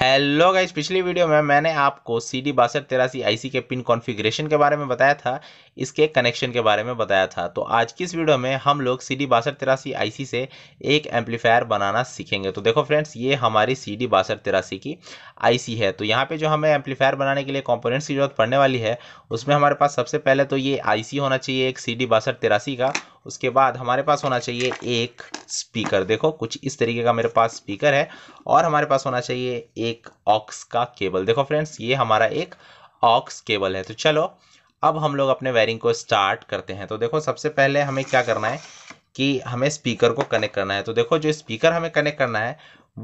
hello guys पिछली video में मैंने आपको सी डी बासठ तेरासी आई के पिन कॉन्फ़िगरेशन के बारे में बताया था इसके कनेक्शन के बारे में बताया था तो आज की इस वीडियो में हम लोग सी डी बासठ तेरासी आई से एक एम्पलीफायर बनाना सीखेंगे तो देखो फ्रेंड्स ये हमारी सी डी बासठ तेरासी की आई है तो यहाँ पर जो हमें एम्पलीफायर बनाने के लिए कॉम्पोनेंट्स की जरूरत पड़ने वाली है उसमें हमारे पास सबसे पहले तो ये आई होना चाहिए एक सी डी बासठ तेरासी का उसके बाद हमारे पास होना चाहिए एक स्पीकर देखो कुछ इस तरीके का मेरे पास स्पीकर है और हमारे पास होना चाहिए एक ऑक्स का केबल देखो फ्रेंड्स ये हमारा एक ऑक्स केबल है तो चलो अब हम लोग अपने वायरिंग को स्टार्ट करते हैं तो देखो सबसे पहले हमें क्या करना है कि हमें स्पीकर को कनेक्ट करना है तो देखो जो स्पीकर हमें कनेक्ट करना है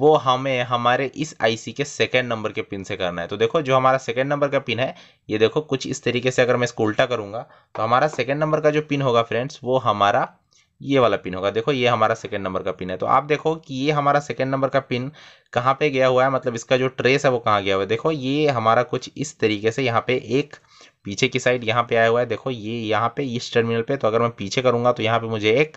वो हमें हमारे इस आईसी के सेकेंड नंबर के पिन से करना है तो देखो जो हमारा सेकेंड नंबर का पिन है ये देखो कुछ इस तरीके से अगर मैं इसको उल्टा करूँगा तो हमारा सेकेंड नंबर का जो पिन होगा फ्रेंड्स वो हमारा ये वाला पिन होगा देखो ये हमारा सेकेंड नंबर का पिन है तो आप देखो कि ये हमारा सेकंड नंबर का पिन कहाँ पे गया हुआ है मतलब इसका जो ट्रेस है वो कहाँ गया हुआ है देखो ये हमारा कुछ इस तरीके से यहाँ पे एक पीछे की साइड यहाँ पे आया हुआ है देखो ये यहाँ पे इस टर्मिनल पे तो अगर मैं पीछे करूँगा तो यहाँ पे मुझे एक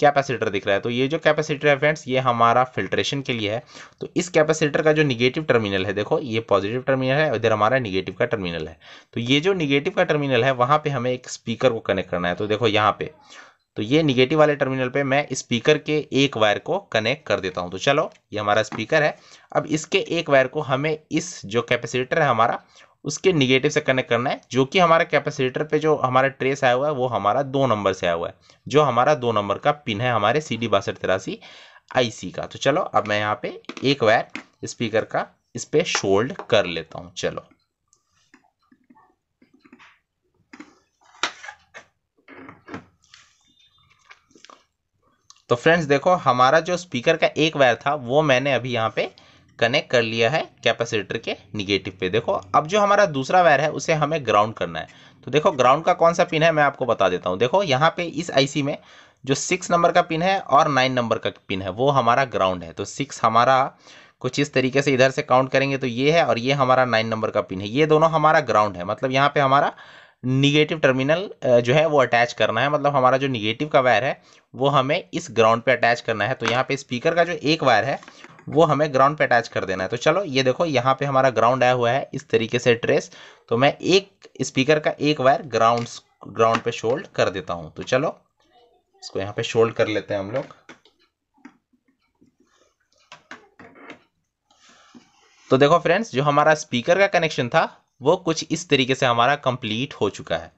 कैपेसिटर दिख रहा है तो ये जो कैपेसिटर है फ्रेंड्स ये हमारा फिल्ट्रेशन के लिए है तो इस कैपेसिटर का जो निगेटिव टर्मिनल है देखो ये पॉजिटिव टर्मिनल है इधर हमारा निगेटिव का टर्मिनल है तो ये जो निगेटिव का टर्मिनल है वहाँ पे हमें एक स्पीकर को कनेक्ट करना है तो देखो यहाँ पे तो ये निगेटिव वाले टर्मिनल पे मैं स्पीकर के एक वायर को कनेक्ट कर देता हूँ तो चलो ये हमारा स्पीकर है अब इसके एक वायर को हमें इस जो कैपेसिटर है हमारा उसके निगेटिव से कनेक्ट करना है जो कि हमारा कैपेसिटर पे जो हमारा ट्रेस आया हुआ है वो हमारा दो नंबर से आया हुआ है जो हमारा दो नंबर का पिन है हमारे सी डी बासठ तिरासी आई का तो चलो अब मैं यहाँ पे एक वायर स्पीकर का इस पर शोल्ड कर लेता हूँ चलो तो फ्रेंड्स देखो हमारा जो स्पीकर का एक वायर था वो मैंने अभी यहाँ पे कनेक्ट कर लिया है कैपेसिटर के निगेटिव पे देखो अब जो हमारा दूसरा वायर है उसे हमें ग्राउंड करना है तो देखो ग्राउंड का कौन सा पिन है मैं आपको बता देता हूँ देखो यहाँ पे इस आईसी में जो सिक्स नंबर का पिन है और नाइन नंबर का पिन है वो हमारा ग्राउंड है तो सिक्स हमारा कुछ इस तरीके से इधर से काउंट करेंगे तो ये है और ये हमारा नाइन नंबर का पिन है ये दोनों हमारा ग्राउंड है मतलब यहाँ पे हमारा निगेटिव टर्मिनल uh, जो है वो अटैच करना है मतलब हमारा जो निगेटिव का वायर है वो हमें इस ग्राउंड पे अटैच करना है तो यहाँ पे स्पीकर का जो एक वायर है वो हमें ग्राउंड पे अटैच कर देना है तो चलो ये देखो यहाँ पे हमारा ग्राउंड आया हुआ है इस तरीके से ट्रेस तो मैं एक स्पीकर का एक वायर ग्राउंड ग्राउंड पे शोल्ड कर देता हूँ तो चलो इसको यहाँ पे शोल्ड कर लेते हैं हम लोग तो देखो फ्रेंड्स जो हमारा स्पीकर का कनेक्शन था वो कुछ इस तरीके से हमारा कंप्लीट हो चुका है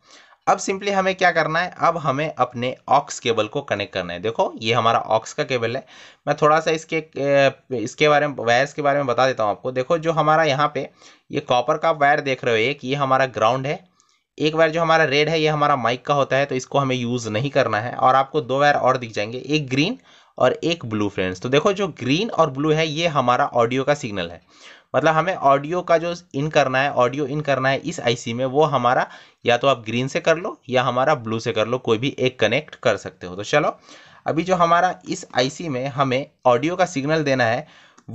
अब सिंपली हमें क्या करना है अब हमें अपने ऑक्स केबल को कनेक्ट करना है देखो ये हमारा ऑक्स का केबल है मैं थोड़ा सा इसके इसके बारे में वायर्स के बारे में बता देता हूँ आपको देखो जो हमारा यहाँ पे ये कॉपर का वायर देख रहे हो एक ये हमारा ग्राउंड है एक वायर जो हमारा रेड है ये हमारा माइक का होता है तो इसको हमें यूज़ नहीं करना है और आपको दो वायर और दिख जाएंगे एक ग्रीन और एक ब्लू फ्रेंड्स तो देखो जो ग्रीन और ब्लू है ये हमारा ऑडियो का सिग्नल है मतलब हमें ऑडियो का जो इन करना है ऑडियो इन करना है इस आईसी में वो हमारा या तो आप ग्रीन से कर लो या हमारा ब्लू से कर लो कोई भी एक कनेक्ट कर सकते हो तो चलो अभी जो हमारा इस आईसी में हमें ऑडियो का सिग्नल देना है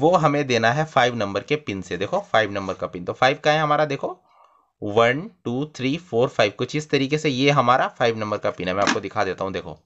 वो हमें देना है फाइव नंबर के पिन से देखो फाइव नंबर का पिन तो फाइव का है हमारा देखो one two three four five कुछ इस तरीके से ये हमारा फाइव नंबर का पिन है मैं आपको दिखा देता हूँ देखो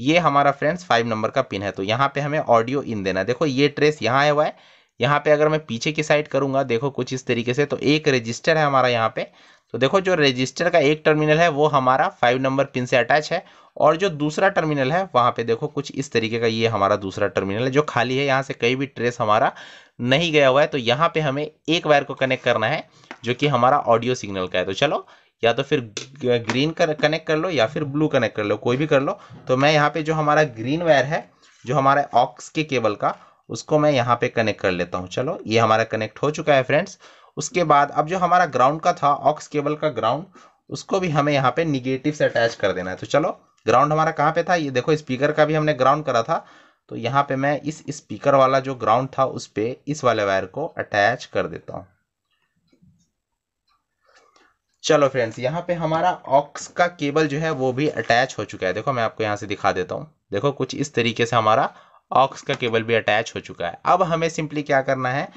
ये हमारा फ्रेंड्स फाइव नंबर का पिन है तो यहाँ पे हमें ऑडियो इन देना है देखो ये ट्रेस यहाँ आया हुआ है यहाँ पे अगर मैं पीछे की साइड करूंगा देखो कुछ इस तरीके से तो एक रजिस्टर है हमारा यहाँ पे तो देखो जो रजिस्टर का एक टर्मिनल है वो हमारा फाइव नंबर पिन से अटैच है और जो दूसरा टर्मिनल है वहाँ पे देखो कुछ इस तरीके का ये हमारा दूसरा टर्मिनल है जो खाली है यहाँ से कहीं भी ट्रेस हमारा नहीं गया हुआ है तो यहाँ पे हमें एक वायर को कनेक्ट करना है जो कि हमारा ऑडियो सिग्नल का है तो चलो या तो फिर ग्रीन कर कनेक्ट कर लो या फिर ब्लू कनेक्ट कर लो कोई भी कर लो तो मैं यहाँ पे जो हमारा ग्रीन वायर है जो हमारा ऑक्स के केबल का उसको मैं यहाँ पे कनेक्ट कर लेता हूँ चलो ये हमारा कनेक्ट हो चुका है फ्रेंड्स उसके बाद अब जो हमारा ग्राउंड का था ऑक्स केबल का ग्राउंड उसको भी हमें यहाँ पे निगेटिव से अटैच कर देना है तो चलो ग्राउंड हमारा कहाँ पे था ये देखो स्पीकर का भी हमने ग्राउंड करा था तो यहाँ पे मैं इस स्पीकर वाला जो ग्राउंड था उस पर इस वाले वायर को अटैच कर देता हूँ चलो फ्रेंड्स यहाँ पे हमारा ऑक्स का केबल जो है वो भी अटैच हो चुका है देखो मैं आपको यहाँ से दिखा देता हूँ देखो कुछ इस तरीके से हमारा ऑक्स का केबल भी अटैच हो चुका है अब हमें सिंपली क्या करना है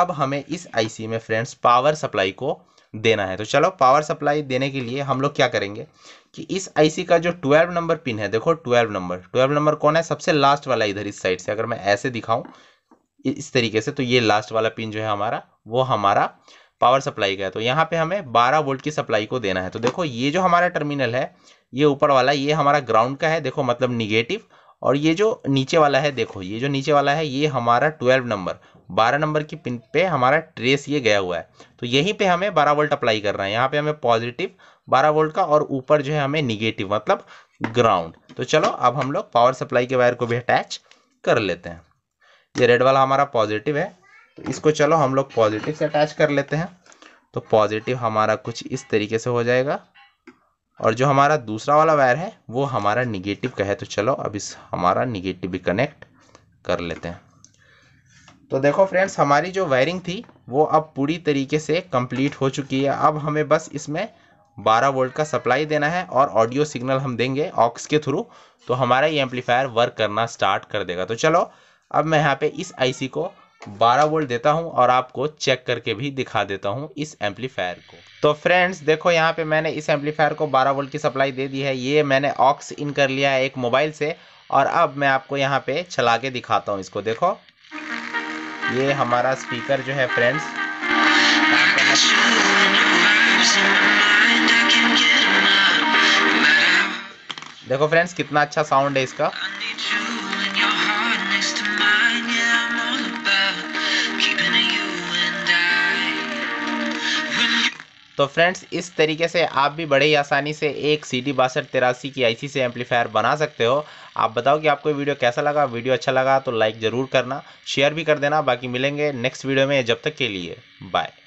अब हमें इस आईसी में फ्रेंड्स पावर सप्लाई को देना है तो चलो पावर सप्लाई देने के लिए हम लोग क्या करेंगे कि इस आईसी का जो ट्वेल्व नंबर पिन है देखो ट्वेल्व नंबर ट्वेल्व नंबर कौन है सबसे लास्ट वाला इधर इस साइड से अगर मैं ऐसे दिखाऊं इस तरीके से तो ये लास्ट वाला पिन जो है हमारा वो हमारा पावर सप्लाई का है तो यहाँ पे हमें 12 वोल्ट की सप्लाई को देना है तो देखो ये जो हमारा टर्मिनल है ये ऊपर वाला ये हमारा ग्राउंड का है देखो मतलब निगेटिव और ये जो नीचे वाला है देखो ये जो नीचे वाला है ये हमारा ट्वेल्व नंबर बारह नंबर की पिन पे हमारा ट्रेस ये गया हुआ है तो यहीं पे हमें बारह वोल्ट अप्लाई कर रहा है यहाँ पे हमें पॉजिटिव बारह वोल्ट का और ऊपर जो है हमें निगेटिव मतलब ग्राउंड तो चलो अब हम लोग पावर सप्लाई के वायर को भी अटैच कर लेते हैं ये रेड वाला हमारा पॉजिटिव है तो इसको चलो हम लोग पॉजिटिव से अटैच कर लेते हैं तो पॉजिटिव हमारा कुछ इस तरीके से हो जाएगा और जो हमारा दूसरा वाला वायर है वो हमारा निगेटिव का है तो चलो अब इस हमारा निगेटिव भी कनेक्ट कर लेते हैं तो देखो फ्रेंड्स हमारी जो वायरिंग थी वो अब पूरी तरीके से कंप्लीट हो चुकी है अब हमें बस इसमें 12 वोल्ट का सप्लाई देना है और ऑडियो सिग्नल हम देंगे ऑक्स के थ्रू तो हमारा ये एम्पलीफायर वर्क करना स्टार्ट कर देगा तो चलो अब मैं यहाँ पे इस आईसी को 12 वोल्ट देता हूं और आपको चेक करके भी दिखा देता हूं इस एम्पलीफायर को तो फ्रेंड्स देखो यहाँ पे मैंने इस एम्पलीफायर को 12 वोल्ट की सप्लाई दे दी है ये मैंने ऑक्स इन कर लिया है एक मोबाइल से और अब मैं आपको यहाँ पे चला के दिखाता हूं इसको देखो ये हमारा स्पीकर जो है फ्रेंड्स देखो फ्रेंड्स कितना अच्छा साउंड है इसका तो फ्रेंड्स इस तरीके से आप भी बड़े ही आसानी से एक सी डी बासठ तिरासी की आईसी से एम्पलीफायर बना सकते हो आप बताओ कि आपको वीडियो कैसा लगा वीडियो अच्छा लगा तो लाइक ज़रूर करना शेयर भी कर देना बाकी मिलेंगे नेक्स्ट वीडियो में जब तक के लिए बाय